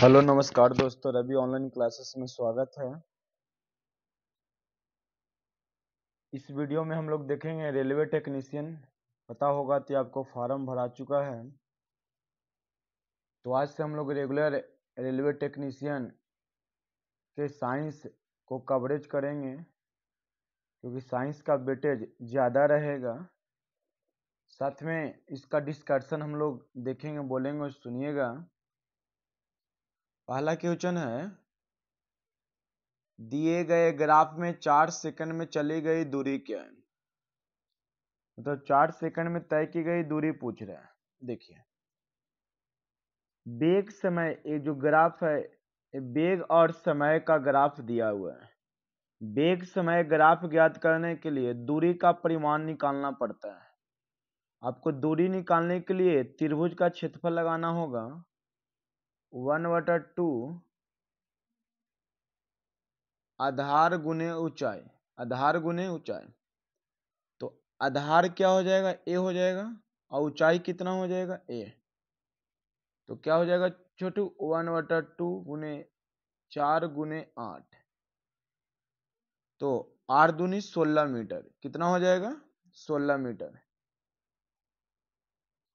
Hello नमस्कार दोस्तों Ravi online classes में स्वागत है इस वीडियो में हम लोग देखेंगे रेलवे टेक्नीशियन पता होगा कि आपको फॉर्म भरा चुका है तो आज से हम लोग रेगुलर रेलवे टेक्नीशियन के साइंस को कवरेज करेंगे क्योंकि साइंस का वेटेज ज़्यादा रहेगा साथ में इसका डिस्कशन हम लोग देखेंगे बोलेंगे सुनिएगा पहला क्वेश्चन है दिए गए ग्राफ में चार सेकंड में चली गई दूरी क्या है मतलब तो चार सेकंड में तय की गई दूरी पूछ रहा है देखिए बेग समय ये जो ग्राफ है वेग और समय का ग्राफ दिया हुआ है वेग समय ग्राफ ज्ञात करने के लिए दूरी का परिमाण निकालना पड़ता है आपको दूरी निकालने के लिए त्रिभुज का क्षेत्रफल लगाना होगा वन वटा टू आधार गुने ऊंचाई आधार गुने ऊंचाई तो आधार क्या हो जाएगा ए हो जाएगा और ऊंचाई कितना हो जाएगा ए तो क्या हो जाएगा छोटू वन वटा टू गुने चार गुने आठ तो आठ दूनी सोलह मीटर कितना हो जाएगा सोलह मीटर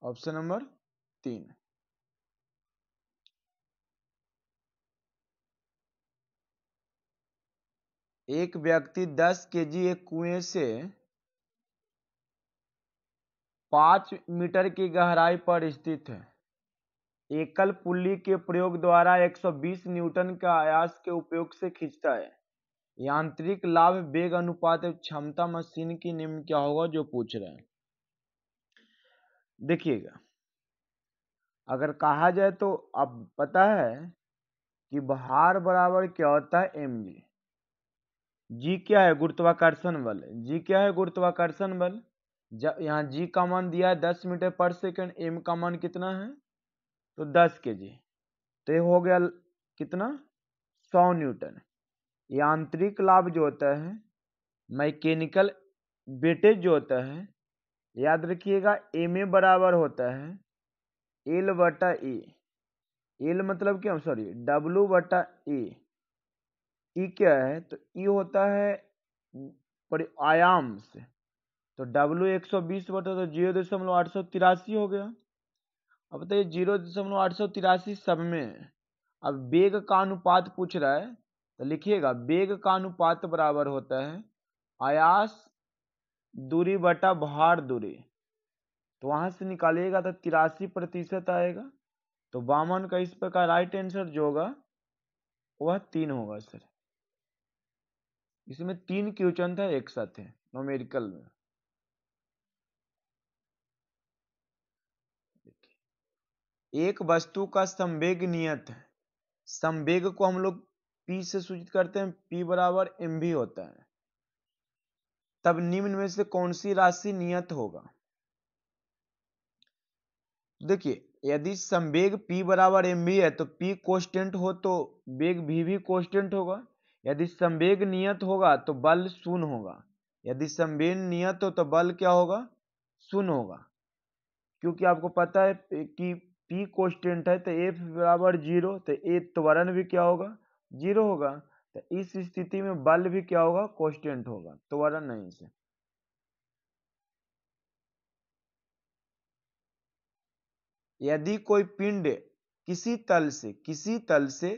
ऑप्शन नंबर तीन एक व्यक्ति दस जी एक कुएं से 5 मीटर की गहराई पर स्थित है एकल पुल्ली के प्रयोग द्वारा 120 न्यूटन के आयास के उपयोग से खींचता है यांत्रिक लाभ वेग अनुपात क्षमता मशीन की निम्न क्या होगा जो पूछ रहे हैं देखिएगा अगर कहा जाए तो अब पता है कि भार बराबर क्या होता है एम जी जी क्या है गुरुत्वाकर्षण बल जी क्या है गुरुत्वाकर्षण बल जब यहाँ जी का मान दिया है दस मीटर पर सेकेंड एम का मान कितना है तो दस के जी तो ये हो गया कितना सौ न्यूटन यांत्रिक लाभ जो होता है मैकेनिकल बेटे जो होता है याद रखिएगा एम ए बराबर होता है एल बटा ए e। एल मतलब क्या सॉरी डब्लू बटा ए e। ई क्या है तो ई होता है आयाम से तो डब्ल्यू एक सौ बीस बटा तो जीरो दशमलव आठ सौ तिरासी हो गया अब बताइए जीरो दशमलव आठ सौ तिरासी सब में है अब वेग का अनुपात पूछ रहा है तो लिखिएगा वेग का अनुपात बराबर होता है आयास दूरी बटा भार दूरी तो वहाँ से निकालिएगा तो तिरासी प्रतिशत आएगा तो बामन का इस पर का राइट आंसर जो होगा वह तीन होगा सर इसमें तीन क्वेश्चन था एक साथ है नोमेरिकल में एक वस्तु का संवेग नियत है संवेग को हम लोग पी से सूचित करते हैं पी बराबर एम भी होता है तब निम्न में से कौन सी राशि नियत होगा देखिए यदि संवेग p बराबर एम भी है तो p कोस्टेंट हो तो वेग भी भी कोस्टेंट होगा यदि संवेग नियत होगा तो बल शून्य होगा यदि संवेद नियत हो तो बल क्या होगा शून्य होगा क्योंकि आपको पता है कि पी कॉन्स्टेंट है तो एफ बराबर जीरो तो ए त्वरण भी क्या होगा जीरो होगा तो इस स्थिति में बल भी क्या होगा कॉन्स्टेंट होगा त्वरण नहीं से यदि कोई पिंड किसी तल से किसी तल से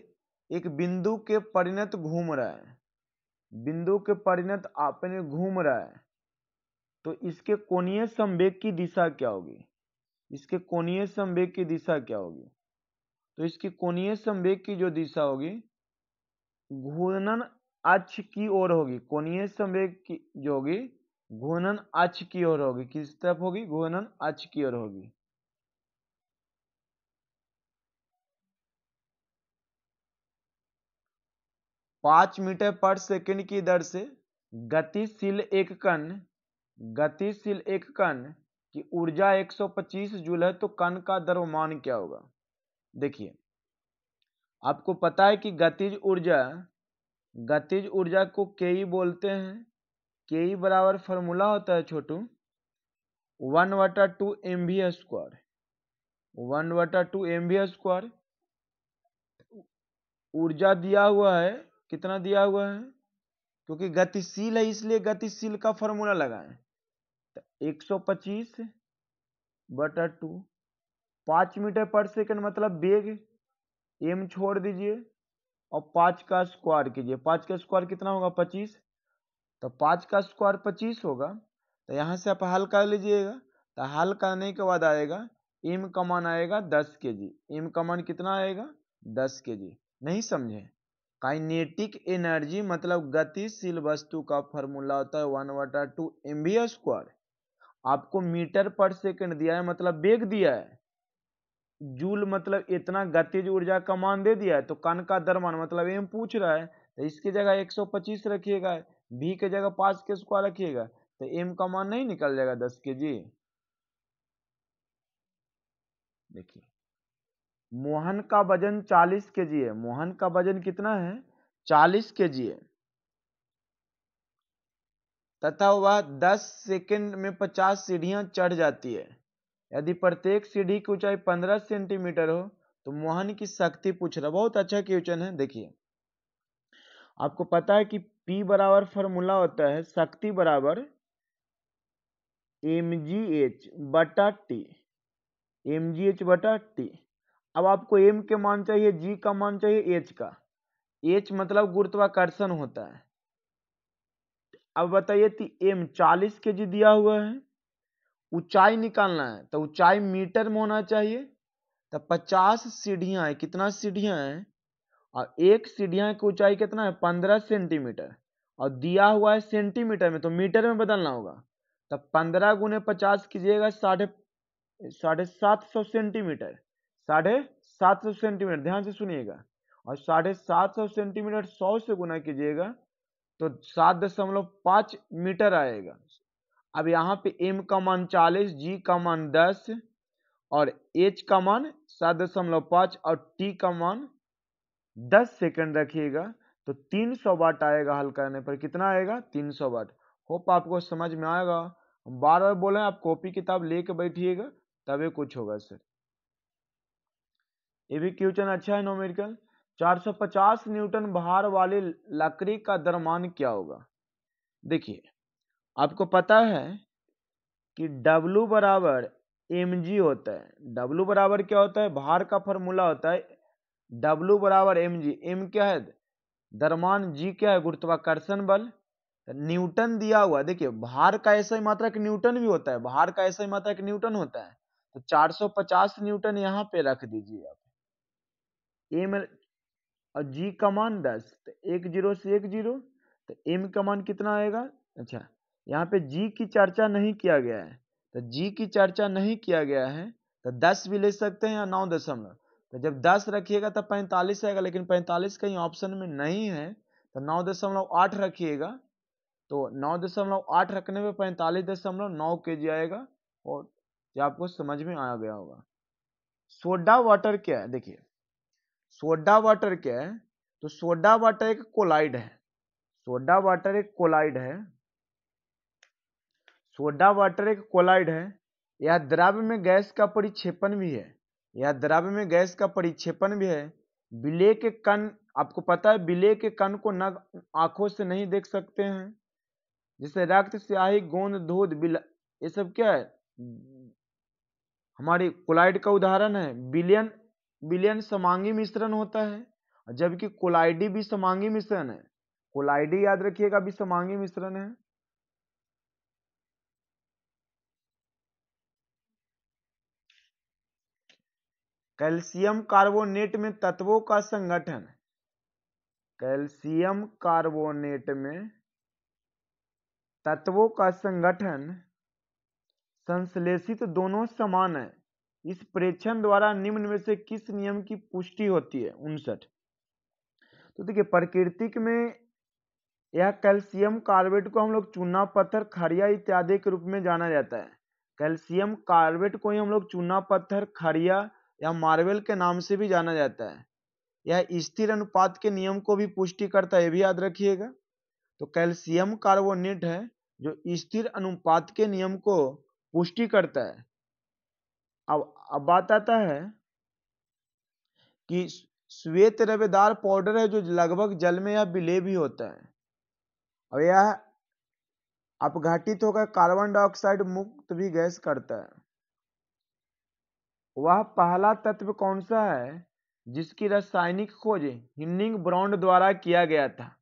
एक बिंदु के परिणत घूम रहा है बिंदु के परिणत आपने घूम रहा है तो इसके कोणीय संवेग की दिशा क्या होगी इसके कोणीय संवेग की दिशा क्या होगी तो इसकी कोणीय संवेग की जो दिशा होगी घूर्णन अक्ष की ओर होगी कोणीय संवेग की जो होगी घूर्णन अक्ष की ओर होगी किस तरफ होगी घूर्णन अक्ष की ओर होगी पाँच मीटर पर सेकंड की दर से गतिशील एक कण गतिशील एक कण की ऊर्जा 125 जूल है तो कण का द्रव्यमान क्या होगा देखिए आपको पता है कि गतिज ऊर्जा गतिज ऊर्जा को के ई e बोलते हैं के ई e बराबर फॉर्मूला होता है छोटू वन वाटा two M B square one वाटा टू एम बी स्क्वायर ऊर्जा दिया हुआ है कितना दिया हुआ है क्योंकि गतिशील है इसलिए गतिशील का फॉर्मूला लगाए तो 125 बटर टू पांच मीटर पर सेकंड मतलब बेग एम छोड़ दीजिए और पांच का स्क्वायर कीजिए पांच का स्क्वायर कितना होगा पच्चीस तो पांच का स्क्वायर पच्चीस होगा तो यहां से आप हल कर लीजिएगा तो हल करने के बाद आएगा एम कमान आएगा दस के जी एम कमान कितना आएगा दस के जी नहीं समझे काइनेटिक एनर्जी मतलब गतिशील वस्तु का फॉर्मूला होता है वन वाटा टू एम बी स्क्वायर आपको मीटर पर सेकंड दिया है मतलब बेग दिया है जूल मतलब इतना गतिज ऊर्जा का मान दे दिया है तो कण का दरमान मतलब एम पूछ रहा है तो इसकी जगह 125 रखिएगा बी के जगह पाँच के स्क्वायर रखिएगा तो एम का मान नहीं निकल जाएगा दस के जी देखिए मोहन का वजन 40 के जी है मोहन का वजन कितना है 40 के जी है तथा वह 10 सेकंड में 50 सीढ़ियां चढ़ जाती है यदि प्रत्येक सीढ़ी की ऊंचाई 15 सेंटीमीटर हो तो मोहन की शक्ति पूछ रहा बहुत अच्छा क्वेश्चन है देखिए आपको पता है कि P बराबर फॉर्मूला होता है शक्ति बराबर एम जी एच बटा टी एम जी एच बटा टी अब आपको एम के मान चाहिए जी का मान चाहिए एच का एच मतलब गुरुत्वाकर्षण होता है अब बताइए कि एम चालीस के जी दिया हुआ है ऊंचाई निकालना है तो ऊंचाई मीटर में होना चाहिए तो पचास सीढ़ियां है कितना सीढ़ियां हैं और एक सीढ़िया की ऊंचाई कितना है पंद्रह सेंटीमीटर और दिया हुआ है सेंटीमीटर में तो मीटर में बदलना होगा तब तो पंद्रह गुने पचास कीजिएगा साढ़े साढ़े सात सौ सेंटीमीटर साढ़े सात सौ सेंटीमीटर ध्यान से सुनिएगा और साढ़े सात सौ सेंटीमीटर सौ से गुना कीजिएगा तो सात दशमलव पाँच मीटर आएगा अब यहाँ पे एम का मान चालीस जी का मान दस और एच का मान सात दशमलव पाँच और टी का मान दस सेकंड रखिएगा तो तीन सौ वाट आएगा हल करने पर कितना आएगा तीन सौ वाट होप आपको समझ में आएगा बार बार बोले आप कॉपी किताब लेके बैठिएगा तभी कुछ होगा सर ये भी क्वेश्चन अच्छा है नोमेरिकल 450 न्यूटन भार वाली लकड़ी का दरमान क्या होगा देखिए आपको पता है कि W बराबर एम होता है W बराबर क्या होता है भार का फॉर्मूला होता है W बराबर एम जी एम क्या है दरमान जी क्या है गुरुत्वाकर्षण बल न्यूटन दिया हुआ देखिए भार का ऐसा ही एक न्यूटन भी होता है भार का ऐसा ही एक न्यूटन होता है तो 450 न्यूटन यहाँ पे रख दीजिए आप एम और जी का मान दस तो एक जीरो से एक जीरो तो एम का मान कितना आएगा अच्छा यहाँ पे जी की चर्चा नहीं किया गया है तो जी की चर्चा नहीं किया गया है तो दस भी ले सकते हैं या नौ दशमलव तो जब दस रखिएगा तो पैंतालीस आएगा लेकिन पैंतालीस कहीं ऑप्शन में नहीं है तो नौ दशमलव आठ रखिएगा तो नौ दशमलव आठ रखने पर पैंतालीस दशमलव नौ के जी आएगा और ये आपको समझ में आया गया होगा सोडा वाटर क्या है देखिए सोडा वाटर क्या है तो सोडा वाटर एक कोलाइड है सोडा वाटर एक कोलाइड है सोडा वाटर एक कोलाइड है यह द्रव्य में गैस का परिक्षेपण भी है यह द्रव्य में गैस का परिक्षेपण भी है बिले के कण आपको पता है बिले के कण को न आंखों से नहीं देख सकते हैं जैसे रक्त स्याही गोंद धोध बिल ये सब क्या है हमारी कोलाइड का उदाहरण है बिलियन विलयन समांगी मिश्रण होता है जबकि कोलाइडी भी समांगी मिश्रण है कोलाइडी याद रखिएगा भी समांगी मिश्रण है कैल्शियम कार्बोनेट में तत्वों का संगठन कैल्शियम कार्बोनेट में तत्वों का संगठन संश्लेषित दोनों समान है इस प्रेक्षण द्वारा निम्न में से किस नियम की पुष्टि होती है उनसठ तो देखिए प्रकृतिक में यह कैल्शियम कार्बेट को हम लोग चूना पत्थर खड़िया इत्यादि के रूप में जाना जाता है कैल्शियम कार्बेट को ही हम लोग चूना पत्थर खड़िया या मार्बल के नाम से भी जाना जाता है यह स्थिर अनुपात के नियम को भी पुष्टि करता है भी याद रखिएगा तो कैल्शियम कार्बोनेट है जो स्थिर अनुपात के नियम को पुष्टि करता है अब अब बात आता है कि श्वेत रवेदार पाउडर है जो लगभग जल में या बिले भी होता है और यह अपघटित होकर कार्बन डाइऑक्साइड मुक्त भी गैस करता है वह पहला तत्व कौन सा है जिसकी रासायनिक खोज हिन्निंग ब्राउंड द्वारा किया गया था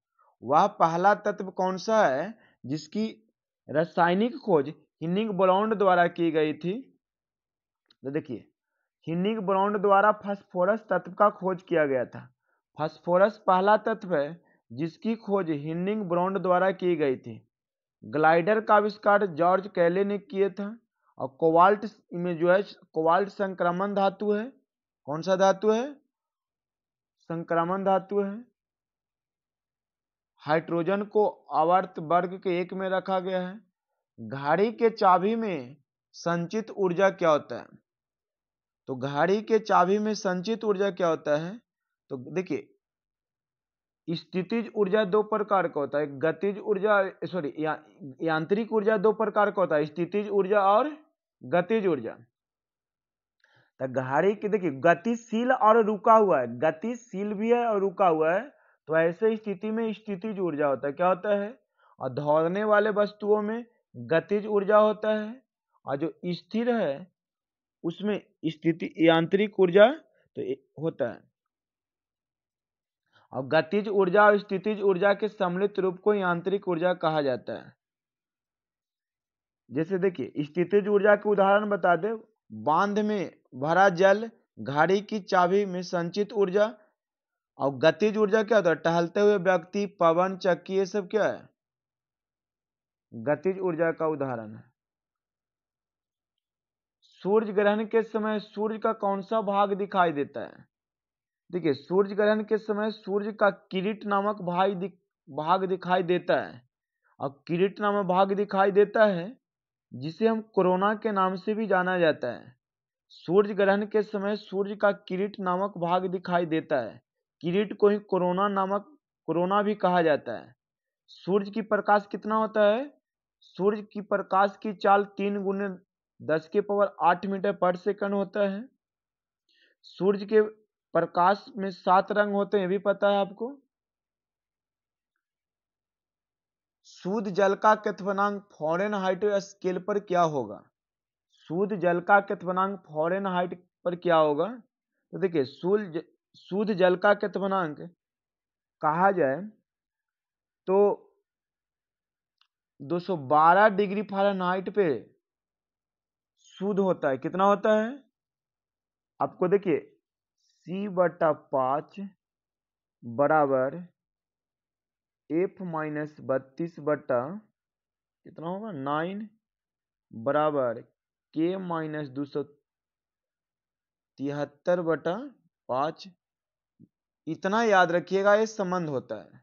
वह पहला तत्व कौन सा है जिसकी रासायनिक खोज हिन्निंग ब्राउंड द्वारा की गई थी तो देखिए हिनिक ब्राउंड द्वारा फास्फोरस तत्व का खोज किया गया था फास्फोरस पहला तत्व है जिसकी खोज हिनिंग ब्राउंड द्वारा की गई थी ग्लाइडर का आविष्कार जॉर्ज कैले ने किया था और कोवाल्ट में जो है कोवाल्ट संक्रमण धातु है कौन सा धातु है संक्रमण धातु है हाइड्रोजन को आवर्त वर्ग के एक में रखा गया है घाड़ी के चाबी में संचित ऊर्जा क्या होता है तो घड़ी के चाबी में संचित ऊर्जा क्या होता है तो देखिए स्थितिज ऊर्जा दो प्रकार का होता है गतिज ऊर्जा सॉरी या, यांत्रिक ऊर्जा दो प्रकार का होता है स्थितिज ऊर्जा और गतिज ऊर्जा तो घड़ी की देखिए गतिशील और रुका हुआ है गतिशील भी है और रुका हुआ है तो ऐसे स्थिति में स्थितिज ऊर्जा होता है क्या होता है और दौड़ने वाले वस्तुओं में गतिज ऊर्जा होता है और जो स्थिर है उसमें स्थिति यांत्रिक ऊर्जा तो होता है और गतिज ऊर्जा और स्थितिज ऊर्जा के सम्मिलित रूप को यांत्रिक ऊर्जा कहा जाता है जैसे देखिए स्थितिज ऊर्जा के उदाहरण बता दे बांध में भरा जल घाड़ी की चाबी में संचित ऊर्जा और गतिज ऊर्जा क्या होता है टहलते हुए व्यक्ति पवन चक्की ये सब क्या है गतिज ऊर्जा का उदाहरण है सूर्य ग्रहण के समय सूर्य का कौन सा भाग दिखाई देता है देखिए सूर्य ग्रहण के समय सूर्य का किरीट नामक भाई दिख, भाग दिखाई देता है और किरीट नामक भाग दिखाई देता है जिसे हम कोरोना के नाम से भी जाना जाता है सूर्य ग्रहण के समय सूर्य का किरीट नामक भाग दिखाई देता है किरीट को ही कोरोना नामक कोरोना भी कहा जाता है सूर्य की प्रकाश कितना होता है सूर्य की प्रकाश की चाल तीन गुने दस के पावर आठ मीटर पर सेकंड होता है सूर्य के प्रकाश में सात रंग होते हैं भी पता है आपको शुद्ध जल का कथवनांग फॉरेन हाइट स्केल पर क्या होगा शुद्ध जल का कथवनांग फॉरेन हाइट पर क्या होगा तो देखिए सूल शुद्ध जल का कथवनांग कहा जाए तो 212 डिग्री हाइट पे सूद होता है कितना होता है आपको देखिए c बटा पांच बराबर f माइनस बत्तीस बटा कितना होगा नाइन बराबर k माइनस दो सौ तिहत्तर बटा पांच इतना याद रखिएगा ये संबंध होता है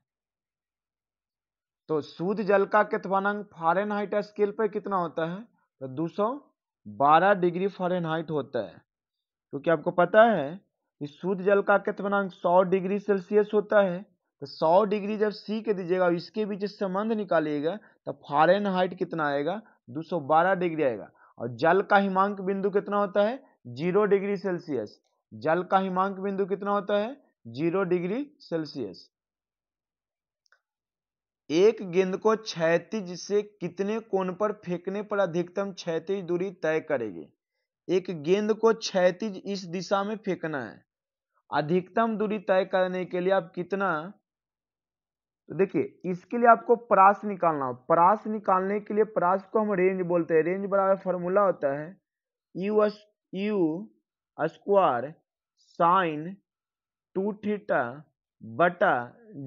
तो सूद जल का क्यथमानांक फारेनहाइट स्केल पर कितना होता है तो दो सौ 12 डिग्री फॉरेनहाइट होता है क्योंकि आपको पता है कि शुद्ध जल का कतवनांक 100 डिग्री सेल्सियस होता है तो 100 डिग्री जब सी के दीजिएगा इसके बीच संबंध निकालिएगा तो फारेनहाइट कितना आएगा 212 डिग्री आएगा और जल का हिमांक बिंदु कितना होता है जीरो डिग्री सेल्सियस जल का हिमांक बिंदु कितना होता है जीरो डिग्री सेल्सियस एक गेंद को क्षैतिज से कितने कोण पर फेंकने पर अधिकतम क्षैतिज दूरी तय करेगी एक गेंद को क्षैतिज इस दिशा में फेंकना है अधिकतम दूरी तय करने के लिए आप कितना तो देखिए इसके लिए आपको परास निकालना हो परास निकालने के लिए परास को हम रेंज बोलते हैं रेंज बराबर फॉर्मूला होता है U U square sine two theta बटा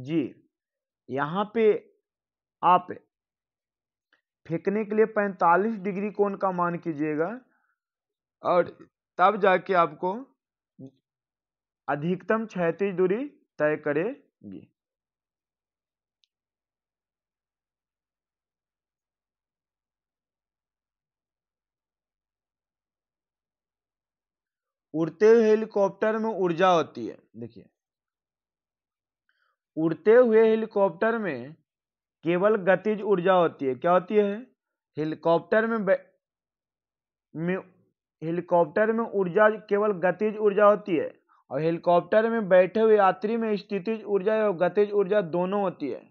जी यहाँ पे आप फेंकने के लिए 45 डिग्री कोण का मान कीजिएगा और तब जाके आपको अधिकतम क्षैतिज दूरी तय करेगी उड़ते हुए हेलीकॉप्टर में ऊर्जा होती है देखिए उड़ते हुए हेलीकॉप्टर में केवल गतिज ऊर्जा होती है क्या होती है हेलीकॉप्टर में में हेलीकॉप्टर में ऊर्जा केवल गतिज ऊर्जा होती है और हेलीकॉप्टर में बैठे हुए यात्री में स्थितिज ऊर्जा और गतिज ऊर्जा दोनों होती है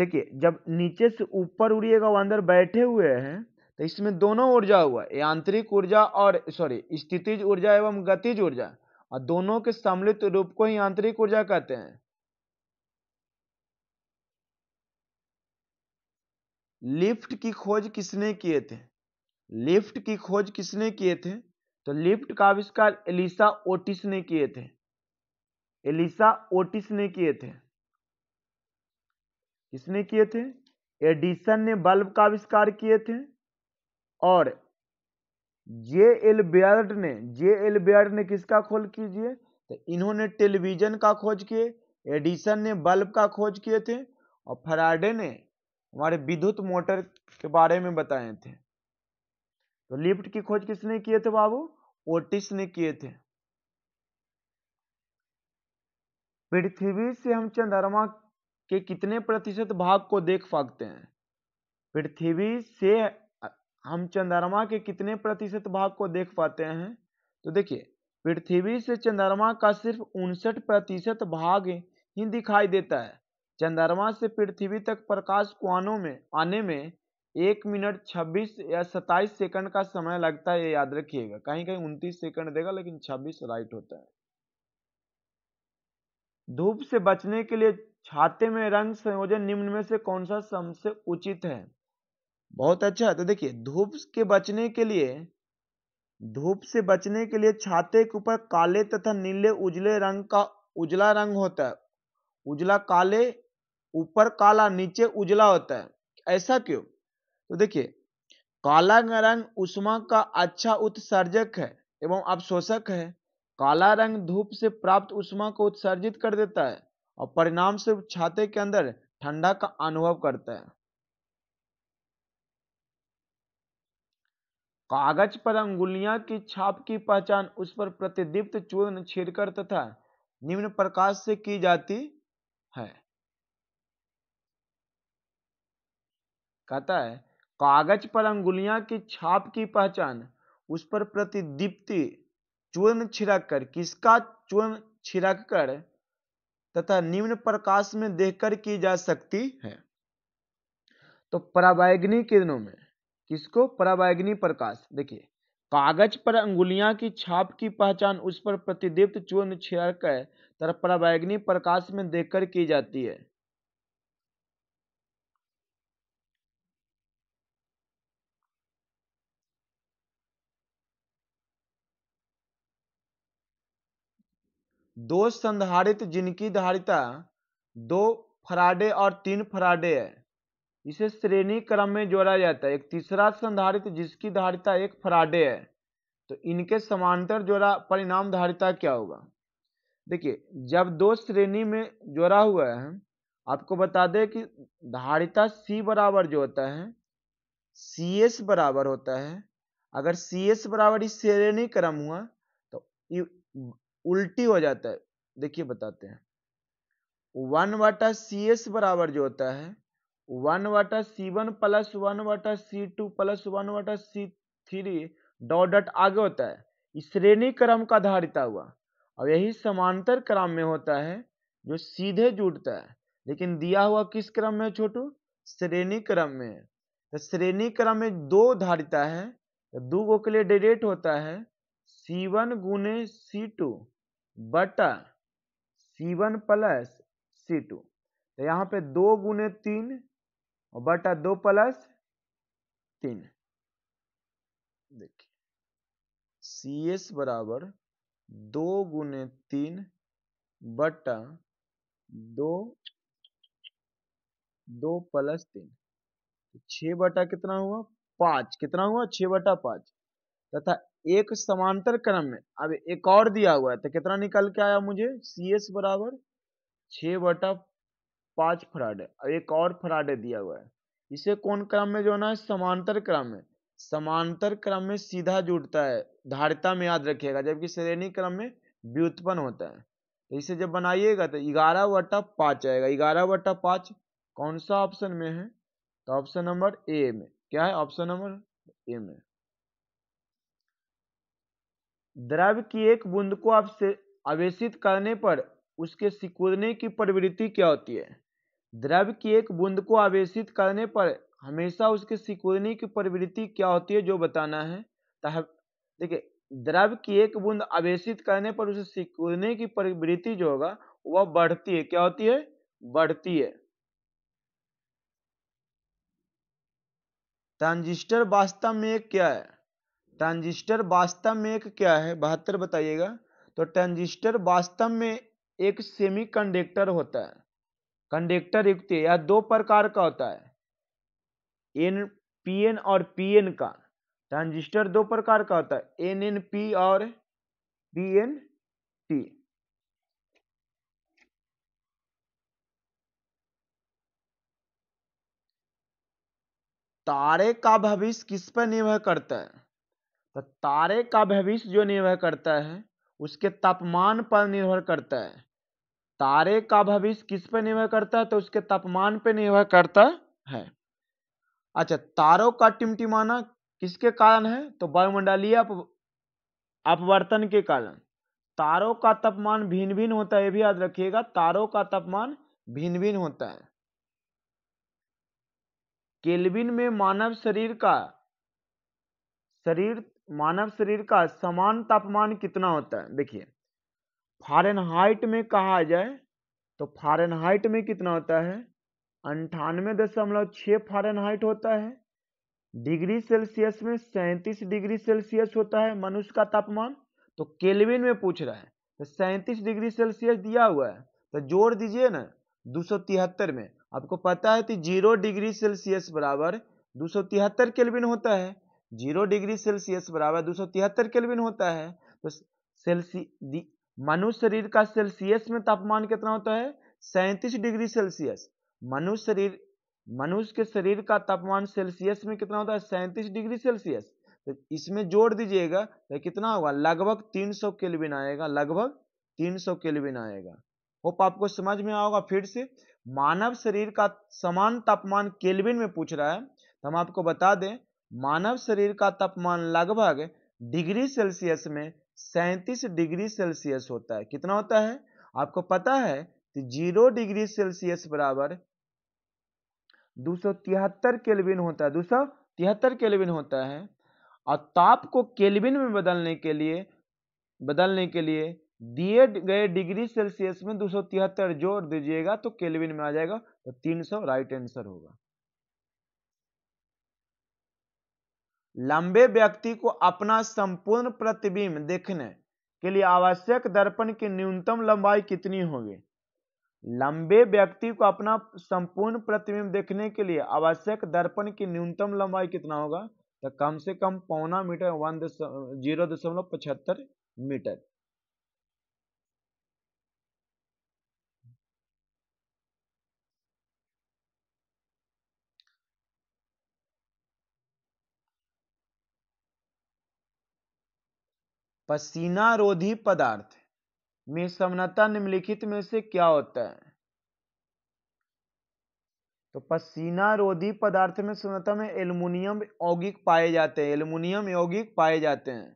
देखिए जब नीचे से ऊपर उड़िएगा वो अंदर बैठे हुए हैं तो इसमें दोनों ऊर्जा हुआ यांत्रिक ऊर्जा और सॉरी स्थितिज ऊर्जा एवं गतिज ऊर्जा और दोनों के सम्मिलित रूप को ही यांत्रिक ऊर्जा कहते हैं लिफ्ट की खोज किसने किए थे लिफ्ट की खोज किसने किए थे तो लिफ्ट का आविष्कार एलिसा ओटिस ने किए थे एलिसा ओटिस ने किए थे किसने किए थे एडिसन ने बल्ब का आविष्कार किए थे और जे एल बियर्ड ने जे एल बियर्ड ने किसका खोज कीजिए तो इन्होंने टेलीविजन का खोज किए एडिसन ने बल्ब का खोज किए थे और फराडे ने हमारे विद्युत मोटर के बारे में बताए थे तो लिफ्ट की खोज किसने किए थे बाबू ओटिस ने किए थे पृथ्वी से हम चंद्रमा के कितने प्रतिशत भाग को देख पाते हैं पृथ्वी से हम चंद्रमा के कितने प्रतिशत भाग को देख पाते हैं तो देखिए पृथ्वी से चंद्रमा का सिर्फ उनसठ प्रतिशत भाग ही दिखाई देता है चंद्रमा से पृथ्वी तक प्रकाश कुआनों में आने में एक मिनट छब्बीस या सत्ताईस सेकंड का समय लगता है ये याद रखिएगा कहीं कहीं उनतीस सेकंड देगा लेकिन छब्बीस राइट होता है धूप से बचने के लिए छाते में रंग संयोजन निम्न में से कौन सा सबसे उचित है बहुत अच्छा है तो देखिए धूप के बचने के लिए धूप से बचने के लिए छाते के ऊपर काले तथा नीले उजले रंग का उजला रंग होता है उजला काले ऊपर काला नीचे उजला होता है ऐसा क्यों तो देखिए काला रंग उष्मा का अच्छा उत्सर्जक है एवं अवशोषक है काला रंग धूप से प्राप्त उष्मा को उत्सर्जित कर देता है और परिणाम से छाते के अंदर ठंडा का अनुभव करता है कागज पर अंगुलिया की छाप की पहचान उस पर प्रतिदीप्त चूर्ण छिड़कर तथा निम्न प्रकाश से की जाती है कहता है कागज पर अंगुलियां की छाप की पहचान उस पर प्रतिदीप्ति चूर्ण छिड़क कर किसका चूर्ण छिड़क कर तथा निम्न प्रकाश में देखकर की जा सकती है तो पराबैग्नि किरणों में किसको पराबैग्नि प्रकाश देखिए कागज पर अंगुलियां की छाप की पहचान उस पर प्रतिदीप्त चूर्ण छिड़क कर तथा पराबैग्नि प्रकाश में देखकर की जाती है दो संधारित जिनकी धारिता दो फराडे और तीन फराडे है इसे श्रेणी क्रम में जोड़ा जाता है एक तीसरा संधारित जिसकी धारिता एक फराडे है तो इनके समांतर जोड़ा परिणाम धारिता क्या होगा देखिए जब दो श्रेणी में जोड़ा हुआ है आपको बता दें कि धारिता C बराबर जो होता है सी एस बराबर होता है अगर सी एस बराबर इस श्रेणी क्रम हुआ तो उल्टी हो जाता है देखिए बताते हैं वन वाटा सी एस बराबर जो होता है वन वाटा सी वन प्लस वन वाटा सी टू प्लस वन वाटा सी थ्री डॉट डॉट आगे होता है श्रेणी क्रम का धारिता हुआ और यही समांतर क्रम में होता है जो सीधे जुड़ता है लेकिन दिया हुआ किस क्रम में छोटू श्रेणी क्रम में तो श्रेणी क्रम में दो धारिता है दो गो के लिए डेरेट होता है वन गुने सी टू बटा सी वन प्लस टू तो यहाँ पे दो गुने तीन और बटा दो प्लस तीन देखिए सी एस बराबर दो गुने तीन बटा दो दो प्लस तीन तो छः बटा कितना हुआ पांच कितना हुआ छ बटा पांच तथा एक समांतर क्रम में अब एक और दिया हुआ है तो कितना निकल के आया मुझे सी एस बराबर छ बटा पांच फराडे अब एक और फराडे दिया हुआ है इसे कौन क्रम में जोड़ना है समांतर क्रम में समांतर क्रम में सीधा जुड़ता है धारिता में याद रखिएगा जबकि श्रेणी क्रम में व्युत्पन्न होता है तो इसे जब बनाइएगा तो ग्यारह वटा पांच आएगा ग्यारह वटा पाँच कौन सा ऑप्शन में है तो ऑप्शन नंबर ए में क्या है ऑप्शन नंबर ए में द्रव की एक बूंद को आवेशित करने पर उसके सिकुड़ने की प्रवृत्ति क्या होती है द्रव्य की एक बूंद को आवेशित करने पर हमेशा उसके सिकुड़ने की प्रवृत्ति क्या होती है जो बताना है देखिए द्रव्य की एक बूंद आवेशित करने पर उसे सिकुड़ने की प्रवृत्ति जो होगा वह बढ़ती है क्या होती है बढ़ती है ट्रांजिस्टर वास्तव में क्या है ट्रांजिस्टर वास्तव में एक क्या है बहत्तर बताइएगा तो ट्रांजिस्टर वास्तव में एक सेमीकंडक्टर होता है कंडक्टर युक्त यह दो प्रकार का होता है एन पी एन और पी एन का ट्रांजिस्टर दो प्रकार का होता है एन एन पी और पी एन टी तारे का भविष्य किस पर निर्भर करता है तो तारे का भविष्य जो निर्भर करता है उसके तापमान पर निर्भर करता है तारे का भविष्य किस पर निर्भर करता है तो उसके तापमान पर निर्भर करता है अच्छा तारों का टिमटिमाना किसके कारण है तो वायुमंडलीय अपवर्तन के कारण तारों का तापमान भिन्न भिन्न होता है भी याद रखिएगा तारों का तापमान भिन्न भिन्न होता है केल्विन में मानव शरीर का शरीर मानव शरीर का समान तापमान कितना होता है देखिए फारेनहाइट में कहा जाए तो फारेनहाइट में कितना होता है अंठानवे दशमलव छः फारेनहाइट होता है डिग्री सेल्सियस में सैंतीस डिग्री सेल्सियस होता है मनुष्य का तापमान तो केल्विन में पूछ रहा है तो सैंतीस डिग्री सेल्सियस दिया हुआ है तो जोड़ दीजिए ना दो में आपको पता है कि जीरो डिग्री सेल्सियस बराबर दो सौ केल्विन होता है जीरो डिग्री सेल्सियस बराबर दो सौ तिहत्तर केल्विन होता है तो सेल्सी मनुष्य शरीर का सेल्सियस में तापमान कितना होता है सैंतीस डिग्री सेल्सियस मनुष्य शरीर मनुष्य के शरीर का तापमान सेल्सियस में कितना होता है सैंतीस डिग्री सेल्सियस तो इसमें जोड़ दीजिएगा तो कितना होगा लगभग 300 केलविन आएगा लगभग 300 केलविन आएगा होप आपको समझ में आओगा फिर से मानव शरीर का समान तापमान केलविन में पूछ रहा है तो हम आपको बता दें मानव शरीर का तापमान लगभग डिग्री सेल्सियस में सैंतीस डिग्री सेल्सियस होता है कितना होता है आपको पता है कि जीरो डिग्री सेल्सियस बराबर दो सौ तिहत्तर केल्विन होता है दो सौ तिहत्तर केल्विन होता है और ताप को केल्विन में बदलने के लिए बदलने के लिए दिए गए डिग्री सेल्सियस में दो सौ तिहत्तर जोड़ दीजिएगा तो केल्विन में आ जाएगा तो तीन सौ राइट आंसर होगा लंबे व्यक्ति को अपना संपूर्ण प्रतिबिंब देखने के लिए आवश्यक दर्पण की न्यूनतम लंबाई कितनी होगी लंबे व्यक्ति को अपना संपूर्ण प्रतिबिंब देखने के लिए आवश्यक दर्पण की न्यूनतम लंबाई कितना होगा तो कम से कम पौना मीटर वन जीरो दशमलव पचहत्तर मीटर पसीना रोधी पदार्थ में समनता निम्नलिखित में से क्या होता है तो पसीना रोधी पदार्थ में समनता में एल्युमिनियम यौगिक पाए जाते हैं एल्युमिनियम यौगिक पाए जाते हैं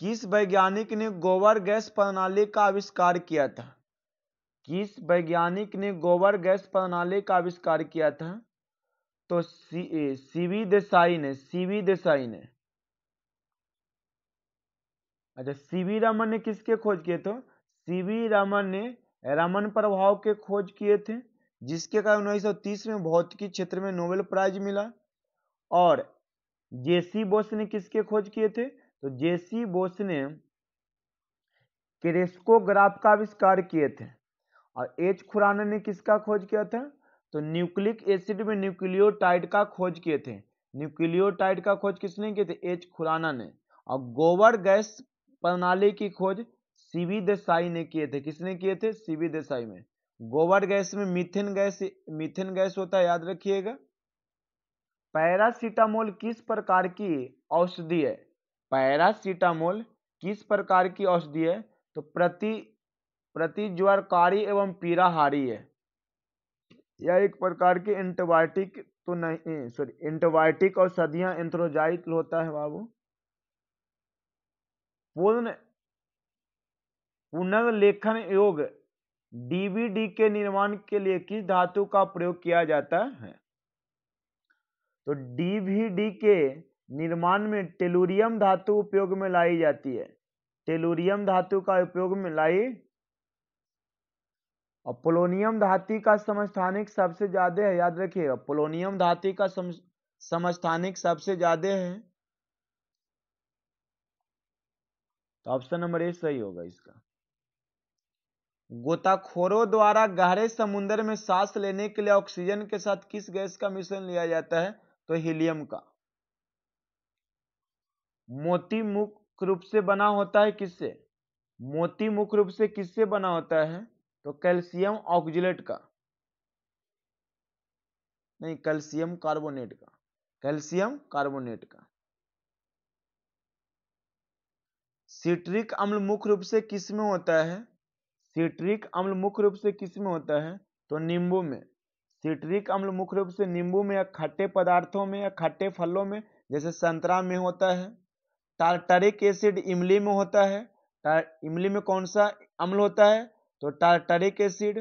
किस वैज्ञानिक ने गोबर गैस प्रणाली का आविष्कार किया था किस वैज्ञानिक ने गोबर गैस प्रणाली का आविष्कार किया था तो सीवी देसाई ने सीवी देसाई ने अच्छा सीवी रामन ने किसके खोज किए थे तो? सीवी रामन ने रामन प्रभाव के खोज किए थे जिसके कारण 1930 में भौतिकी क्षेत्र में नोबेल प्राइज मिला और जेसी बोस ने किसके खोज किए थे तो जेसी बोस ने क्रेस्कोग्राफ का आविष्कार किए थे और एच खुराना ने किसका खोज किया था तो न्यूक्लिक एसिड में न्यूक्लियोटाइड का खोज किए थे न्यूक्लियोटाइड का खोज किसने किए थे एच खुराना ने और गोबर गैस प्रणाली की खोज सीवी देसाई ने किए थे किसने किए थे सीवी देसाई में गोबर गैस में मिथेन गैस मिथेन गैस होता है याद रखिएगा पैरासीटामोल किस प्रकार की औषधि है पैरासीटामोल किस प्रकार की औषधि है तो प्रति प्रति ज्वरकारी एवं पीराहारी है यह एक प्रकार की एंटीबायोटिक तो नहीं सॉरी एंटीबायोटिक और सदियां एंथ्रोजाइट होता है बाबू पूर्ण पुनर्लेखन योग डीवीडी के निर्माण के लिए किस धातु का प्रयोग किया जाता है तो डीवीडी के निर्माण में टेलुरियम धातु उपयोग में लाई जाती है टेलुरियम धातु का उपयोग में लाई और पोलोनियम धाती का समस्थानिक सबसे ज्यादा है याद रखिएगा पोलोनियम धाती का समस्थानिक सबसे ज्यादा है तो ऑप्शन नंबर ए सही होगा इसका गोताखोरों द्वारा गहरे समुद्र में सांस लेने के लिए ऑक्सीजन के साथ किस गैस का मिश्रण लिया जाता है तो हीलियम का मोती मुख्य रूप से बना होता है किससे मोती मुख्य रूप से किससे बना होता है तो कैल्शियम ऑक्जिलेट का नहीं कैल्शियम कार्बोनेट का कैल्शियम कार्बोनेट का सिट्रिक अम्ल मुख्य रूप से किस में होता है सिट्रिक अम्ल मुख्य रूप से किस में होता है तो नींबू में सिट्रिक अम्ल मुख्य रूप से नींबू में या खट्टे पदार्थों में या खट्टे फलों में जैसे संतरा में होता है टार्टरिक एसिड इमली में होता है इमली में कौन सा अम्ल होता है तो टार्टरिक एसिड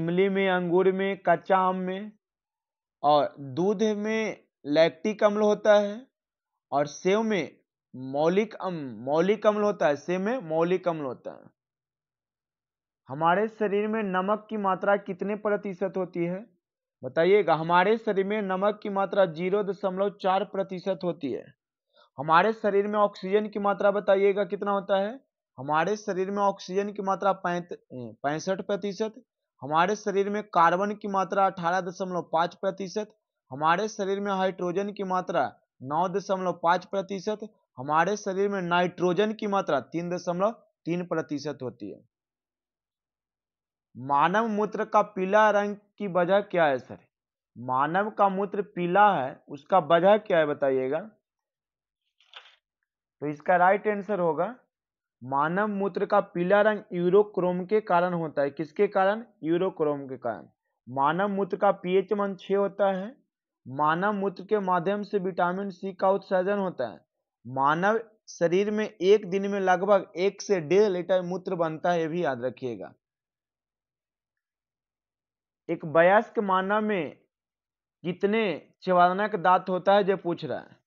इमली में अंगूर में कच्चा आम में और दूध में लैक्टिक अम्ल होता है और सेव में मौलिक अम्ल मौलिक अम्ल होता है सेव में मौलिक अम्ल होता है हमारे शरीर में नमक की मात्रा कितने प्रतिशत होती है बताइएगा हमारे शरीर में नमक की मात्रा जीरो दशमलव चार प्रतिशत होती है हमारे शरीर में ऑक्सीजन की मात्रा बताइएगा कितना होता है हमारे शरीर में ऑक्सीजन की मात्रा पैंसठ प्रतिशत हमारे शरीर में कार्बन की मात्रा अठारह दशमलव पाँच प्रतिशत हमारे शरीर में हाइड्रोजन की मात्रा नौ दशमलव पाँच प्रतिशत हमारे शरीर में नाइट्रोजन की मात्रा तीन दशमलव तीन प्रतिशत होती है मानव मूत्र का पीला रंग की वजह क्या है सर मानव का मूत्र पीला है उसका वजह क्या है बताइएगा तो इसका राइट आंसर होगा मानव मूत्र का पीला रंग यूरोक्रोम के कारण होता है किसके कारण यूरोक्रोम के कारण मानव मूत्र का पीएच मन छ होता है मानव मूत्र के माध्यम से विटामिन सी का उत्सर्जन होता है मानव शरीर में एक दिन में लगभग एक से डेढ़ लीटर मूत्र बनता है यह भी याद रखिएगा एक वयस्क मानव में कितने चवानक दांत होता है जो पूछ रहा है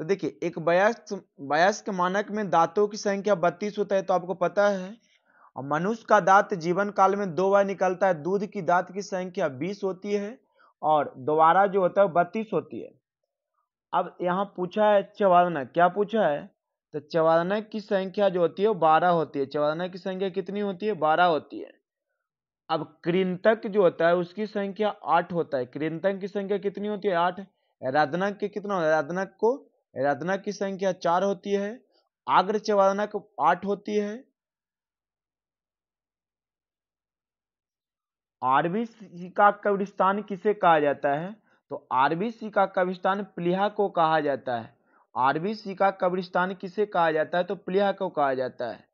तो देखिए एक वयस्क वयस्क मानक में दांतों की संख्या बत्तीस होता है तो आपको पता है और मनुष्य का दांत जीवन काल में दो बार निकलता है दूध की दांत की संख्या बीस होती है और दोबारा जो होता है बत्तीस होती है अब यहाँ पूछा है चवादना क्या पूछा है तो चवादना की संख्या जो होती है वो बारह होती है चवादना की संख्या कितनी होती है बारह होती है अब कृंतक जो होता है उसकी संख्या आठ होता है कृंतक की संख्या कितनी होती है आठ राधनक के कितना होता है राधनक को रत्ना की संख्या चार होती है आग्र चवादनक आठ होती है आरबीसी का कब्रिस्तान किसे कहा जाता है तो आरबीसी का कब्रिस्तान प्लिहा को कहा जाता है आरबीसी का कब्रिस्तान किसे कहा जाता है तो प्लिया को कहा जाता है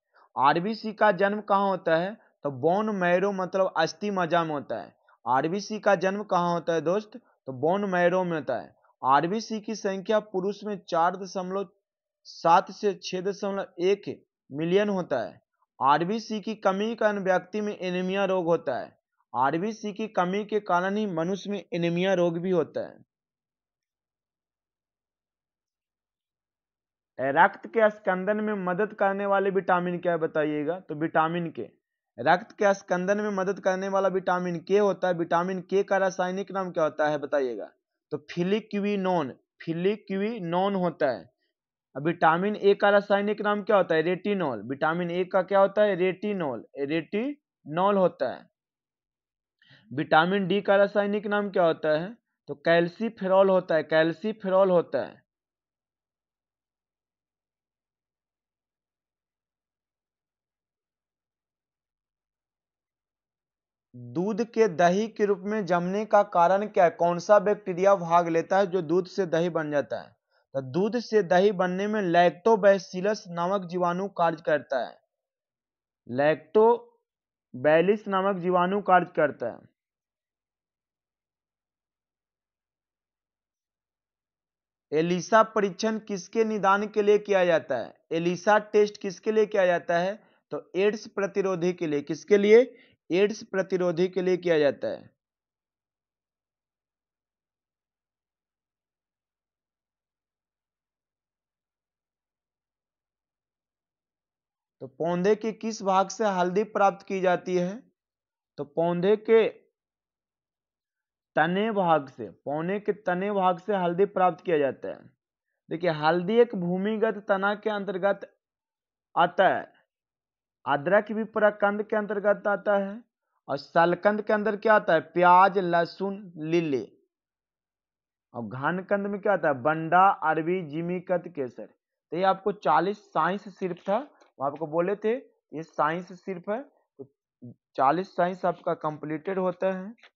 आरबीसी का जन्म कहाँ होता है तो बोन मैरो मतलब अस्थि मजा में होता है आरबीसी का जन्म कहाँ होता है दोस्त तो बोन मैरो में होता है आरबीसी की संख्या पुरुष में चार दशमलव सात से छह दशमलव एक मिलियन होता है आरबीसी की कमी के कारण व्यक्ति में एनीमिया रोग होता है आरबीसी की कमी के कारण ही मनुष्य में एनीमिया रोग भी होता है रक्त के स्कंदन में मदद करने वाले विटामिन क्या है बताइएगा तो विटामिन के रक्त के स्कंदन में मदद करने वाला विटामिन के होता है विटामिन के का रासायनिक नाम क्या होता है बताइएगा तो फिलिक्विनोन फिलिक्विनोन होता है अब विटामिन ए का रासायनिक नाम क्या होता है रेटिनॉल विटामिन ए का क्या होता है रेटिनॉल रेटिनॉल होता है विटामिन डी का रासायनिक नाम क्या होता है तो कैल्सीफेरॉल होता है कैल्सीफेरॉल होता है दूध के दही के रूप में जमने का कारण क्या है कौन सा बैक्टीरिया भाग लेता है जो दूध से दही बन जाता है तो दूध से दही बनने में लैक्टोबैसिलस नामक जीवाणु कार्य करता है लैक्टोबैलिस नामक जीवाणु कार्य करता है एलिसा परीक्षण किसके निदान के लिए किया जाता है एलिसा टेस्ट किसके लिए किया जाता है तो एड्स प्रतिरोधी के लिए किसके लिए एड्स प्रतिरोधी के लिए किया जाता है तो पौधे के किस भाग से हल्दी प्राप्त की जाती है तो पौधे के तने भाग से पौने के तने भाग से हल्दी प्राप्त किया जाता है देखिए हल्दी एक भूमिगत तना के अंतर्गत आता है अदरक भी भी प्रकंद के अंतर्गत आता है और सलकंद के अंदर क्या आता है प्याज लहसुन लीले और घानकंद में क्या आता है बंडा अरबी कद केसर तो ये आपको 40 साइंस सिर्फ था वो आपको बोले थे ये साइंस सिर्फ है तो 40 साइंस आपका कंप्लीटेड होता है